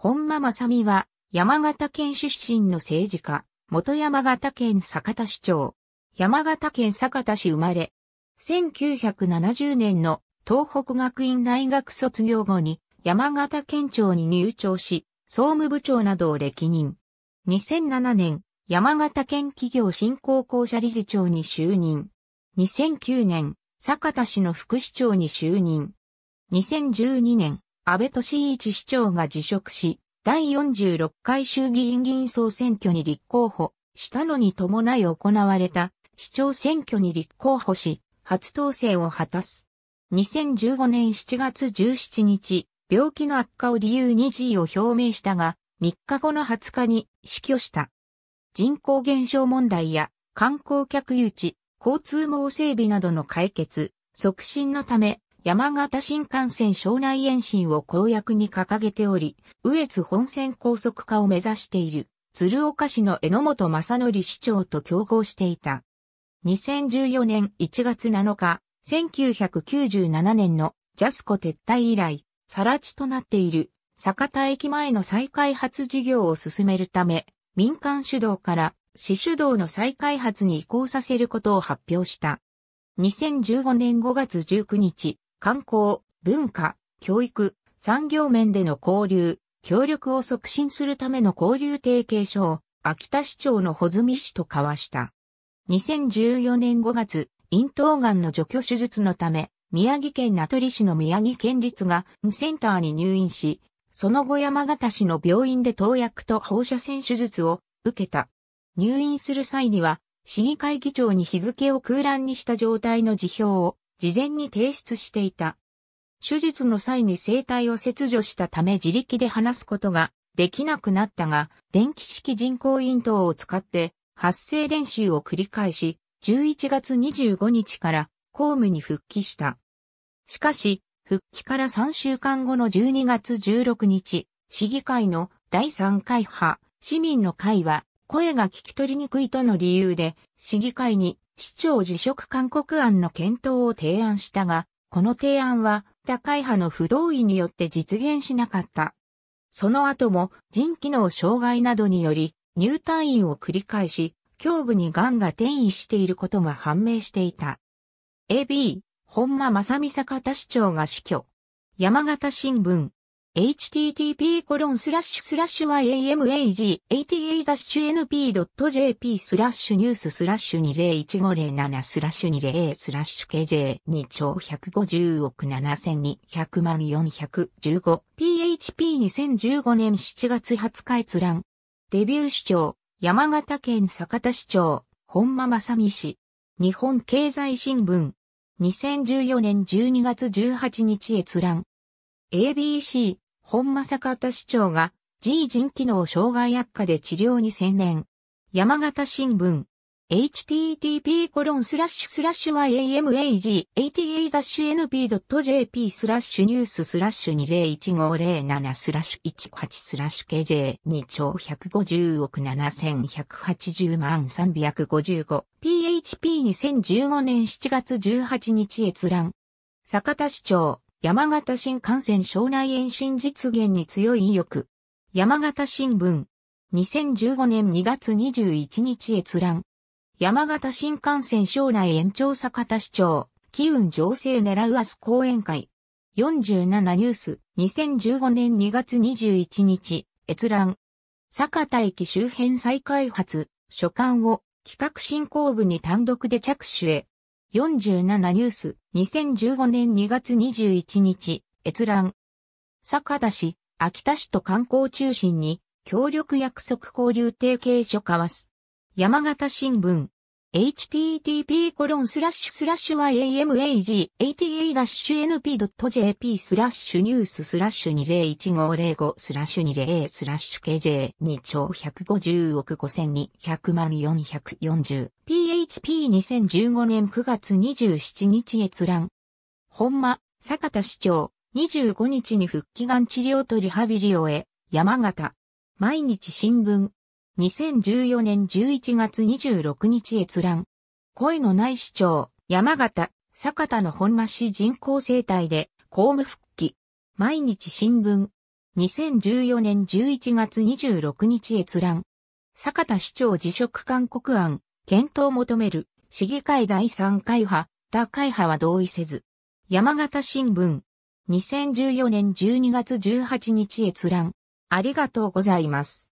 本間正美は、山形県出身の政治家、元山形県酒田市長、山形県酒田市生まれ、1970年の東北学院大学卒業後に山形県庁に入庁し、総務部長などを歴任。2007年、山形県企業振興公社理事長に就任。2009年、酒田市の副市長に就任。2012年、安倍敏一市長が辞職し、第46回衆議院議員総選挙に立候補したのに伴い行われた市長選挙に立候補し、初当選を果たす。2015年7月17日、病気の悪化を理由に辞意を表明したが、3日後の20日に死去した。人口減少問題や観光客誘致、交通網整備などの解決、促進のため、山形新幹線省内延伸を公約に掲げており、上越本線高速化を目指している、鶴岡市の榎本正則市長と競合していた。2014年1月7日、1997年のジャスコ撤退以来、更地となっている坂田駅前の再開発事業を進めるため、民間主導から市主導の再開発に移行させることを発表した。2015年5月19日、観光、文化、教育、産業面での交流、協力を促進するための交流提携書を秋田市長の穂積氏と交わした。2014年5月、咽頭がんの除去手術のため、宮城県名取市の宮城県立がセンターに入院し、その後山形市の病院で投薬と放射線手術を受けた。入院する際には、市議会議長に日付を空欄にした状態の辞表を事前に提出していた。手術の際に声帯を切除したため自力で話すことができなくなったが、電気式人工咽頭を使って発声練習を繰り返し、11月25日から公務に復帰した。しかし、復帰から3週間後の12月16日、市議会の第3回派、市民の会は声が聞き取りにくいとの理由で、市議会に市長辞職勧告案の検討を提案したが、この提案は、高い派の不同意によって実現しなかった。その後も人機能障害などにより入退院を繰り返し、胸部に癌が転移していることが判明していた。AB、本間正美坂田市長が死去。山形新聞、h t t p y a m a g a t a n p j p スラッシュニューススラッシュ201507スラッシュ 20a スラッシュ KJ2 兆150億7200万 415php2015 年7月20日閲覧。デビュー市長、山形県酒田市長、本間正美氏。日本経済新聞。2014年12月18日閲覧。ABC、本坂田市長が G 人機能障害悪化で治療に専念。山形新聞。http コロンスラッシュスラッシュ y a m a g a t a n p j p スラッシュニューススラッシュ201507スラッシュ18スラッシュ KJ2 兆150億7180万 355PHP2015 年7月18日閲覧。坂田市長。山形新幹線省内延伸実現に強い意欲。山形新聞。2015年2月21日閲覧。山形新幹線省内延長坂田市長、機運情勢狙う明日講演会。47ニュース、2015年2月21日、閲覧。坂田駅周辺再開発、所管を企画振興部に単独で着手へ。47ニュース2015年2月21日閲覧坂田市、秋田市と観光中心に協力約束交流提携書交わす山形新聞 h t t p y a m a g a t a n p j p スラッシュニューススラッシュ201505スラッシュ20スラッシュ KJ2 兆150億5200万440 PHP2015 年9月27日閲覧。本間、坂田市長、25日に復帰がん治療とリハビリを終え、山形。毎日新聞。2014年11月26日閲覧。声のない市長、山形、坂田の本町。市人口生態で、公務復帰。毎日新聞。2014年11月26日閲覧。坂田市長辞職勧告案、検討求める、市議会第3会派、他会派は同意せず。山形新聞。2014年12月18日閲覧。ありがとうございます。